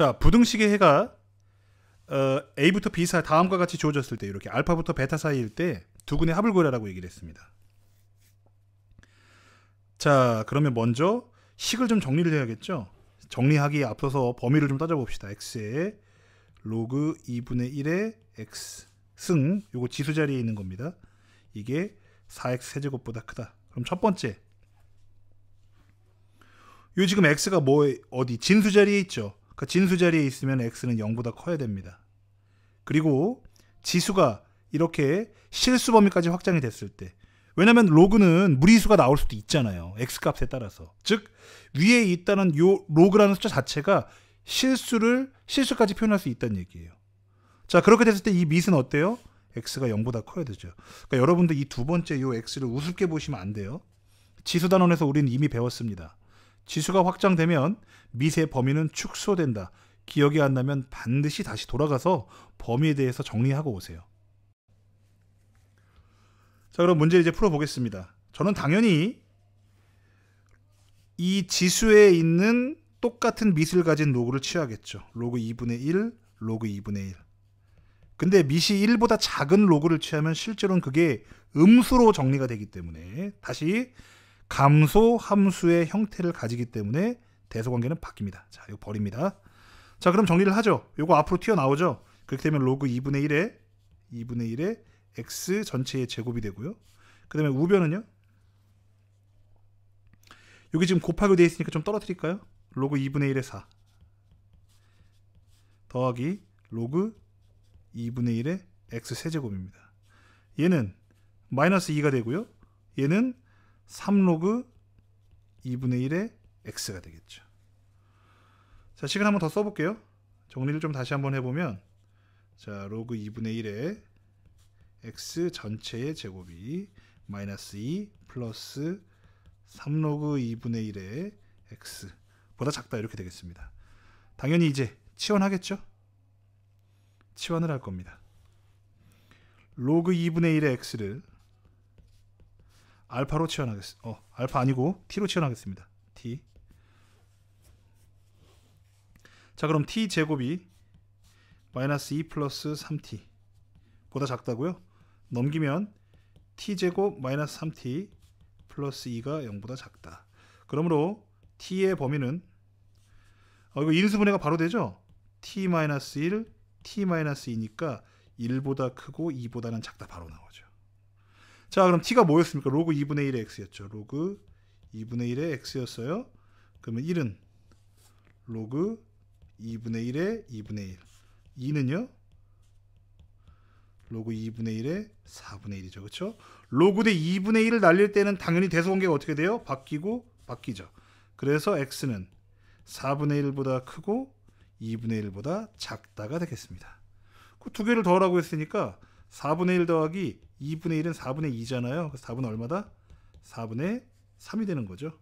자, 부등식의 해가 어, A부터 B사 이 다음과 같이 주어졌을 때 이렇게 알파부터 베타 사이일 때 두근의 합을 구하라고 얘기를 했습니다. 자, 그러면 먼저 식을 좀 정리를 해야겠죠. 정리하기 에 앞서서 범위를 좀 따져봅시다. x의 로그 2분의 1의 x 승 요거 지수 자리에 있는 겁니다. 이게 4x 세제곱보다 크다. 그럼 첫 번째 요 지금 x가 뭐 어디 진수 자리에 있죠. 그러니까 진수 자리에 있으면 x는 0보다 커야 됩니다. 그리고 지수가 이렇게 실수 범위까지 확장이 됐을 때 왜냐면 로그는 무리수가 나올 수도 있잖아요. x값에 따라서. 즉 위에 있다는 요 로그라는 숫자 자체가 실수를 실수까지 표현할 수 있다는 얘기예요. 자, 그렇게 됐을 때 이 밑은 어때요? x가 0보다 커야 되죠. 그러니까 여러분들 이 두 번째 요 x를 우습게 보시면 안 돼요. 지수 단원에서 우리는 이미 배웠습니다. 지수가 확장되면 미세 범위는 축소된다. 기억이 안 나면 반드시 다시 돌아가서 범위에 대해서 정리하고 오세요. 자, 그럼 문제를 이제 풀어보겠습니다. 저는 당연히 이 지수에 있는 똑같은 미밑를 가진 로그를 취하겠죠. 로그 2분의 1, 로그 2분의 1. 근데 미시 1보다 작은 로그를 취하면 실제로는 그게 음수로 정리가 되기 때문에 다시 감소 함수의 형태를 가지기 때문에 대소관계는 바뀝니다. 자, 이거 버립니다. 자, 그럼 정리를 하죠. 이거 앞으로 튀어나오죠. 그렇게 되면 로그 2분의 1에 2분의 1에 x 전체의 제곱이 되고요. 그 다음에 우변은요. 여기 지금 곱하기로 되어 있으니까 좀 떨어뜨릴까요? 로그 2분의 1에 4 더하기 로그 2분의 1에 x 세제곱입니다. 얘는 마이너스 2가 되고요. 얘는 3로그 2분의 1의 x가 되겠죠. 자, 식을 한번 더 써볼게요. 정리를 좀 다시 한번 해보면 자, 로그 2분의 1의 x 전체의 제곱이 마이너스 2 플러스 3로그 2분의 1의 x 보다 작다 이렇게 되겠습니다. 당연히 이제 치환하겠죠? 치환을 할 겁니다. 로그 2분의 1의 x를 알파로 치환하겠습니다. 어, 알파 아니고 t로 치환하겠습니다. t. 자, 그럼 t 제곱이 마이너스 2 e 플러스 3t 보다 작다고요? 넘기면 t 제곱 마이너스 3t 플러스 2가 0보다 작다. 그러므로 t의 범위는 어, 이거 인수분해가 바로 되죠? t 마이너스 1, t 마이너스 2니까 1보다 크고 2보다는 작다 바로 나오죠. 자 그럼 t가 뭐였습니까? 로그 2분의 1의 x였죠. 로그 2분의 1의 x였어요. 그러면 1은 로그 2분의 1의 2분의 1 2는요? 로그 2분의 1의 4분의 1이죠. 그렇 로그 대 2분의 1을 날릴 때는 당연히 대소관계가 어떻게 돼요? 바뀌고 바뀌죠. 그래서 x는 4분의 1보다 크고 2분의 1보다 작다가 되겠습니다. 그 두 개를 더하라고 했으니까 4분의 1 더하기 2분의 1은 4분의 2잖아요. 그래서 답은 얼마다? 4분의 3이 되는 거죠.